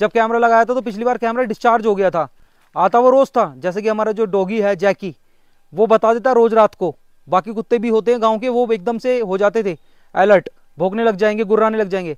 जब कैमरा लगाया था तो पिछली बार कैमरा डिस्चार्ज हो गया था आता वो रोज़ था जैसे कि हमारा जो डॉगी है जैकी वो बता देता रोज़ रात को बाकी कुत्ते भी होते हैं गाँव के वो एकदम से हो जाते थे अलर्ट भोगने लग जाएंगे गुर्राने लग जाएंगे